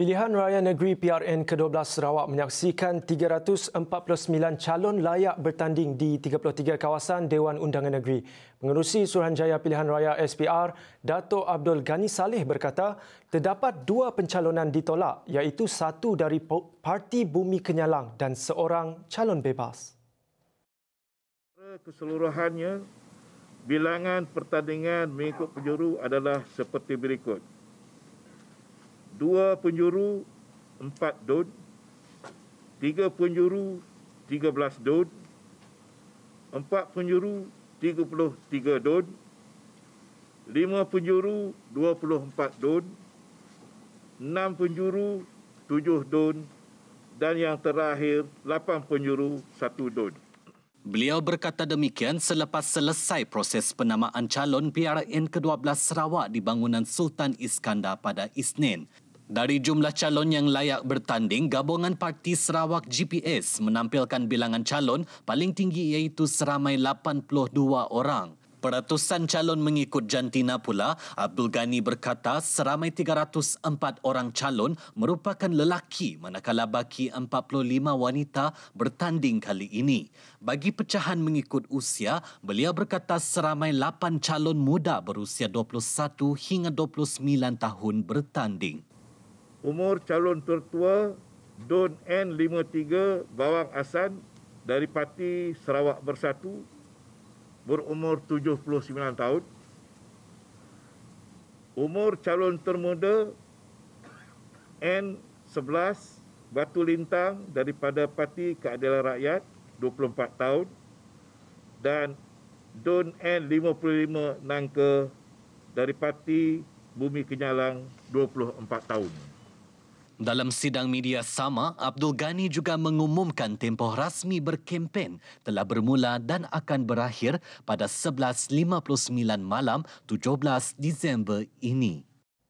Pilihan Raya Negeri PRN ke-12 Sarawak menyaksikan 349 calon layak bertanding di 33 kawasan Dewan Undangan Negeri. Pengerusi Suruhanjaya Pilihan Raya SPR, Dato Abdul Ghani Saleh berkata, terdapat dua pencalonan ditolak iaitu satu dari Parti Bumi Kenyalang dan seorang calon bebas. Keseluruhannya, bilangan pertandingan mengikut penjuru adalah seperti berikut dua penjuru empat dun, tiga penjuru tiga belas dun, empat penjuru tiga puluh tiga dun, lima penjuru dua puluh empat dun, enam penjuru tujuh dun dan yang terakhir lapan penjuru satu dun. Beliau berkata demikian selepas selesai proses penamaan calon PRN ke-12 Sarawak di bangunan Sultan Iskandar pada Isnin. Dari jumlah calon yang layak bertanding, gabungan parti Sarawak GPS menampilkan bilangan calon paling tinggi iaitu seramai 82 orang. Peratusan calon mengikut jantina pula, Abdul Ghani berkata seramai 304 orang calon merupakan lelaki manakala baki 45 wanita bertanding kali ini. Bagi pecahan mengikut usia, beliau berkata seramai 8 calon muda berusia 21 hingga 29 tahun bertanding umur calon tertua Don N53 Bawang Asan dari parti Sarawak Bersatu berumur 79 tahun. Umur calon termuda N11 Batu Lintang daripada Parti Keadilan Rakyat 24 tahun dan Don N55 Nangka dari Parti Bumi Kenyalang 24 tahun. Dalam sidang media sama, Abdul Ghani juga mengumumkan tempoh rasmi berkempen telah bermula dan akan berakhir pada 11.59 malam 17 Disember ini.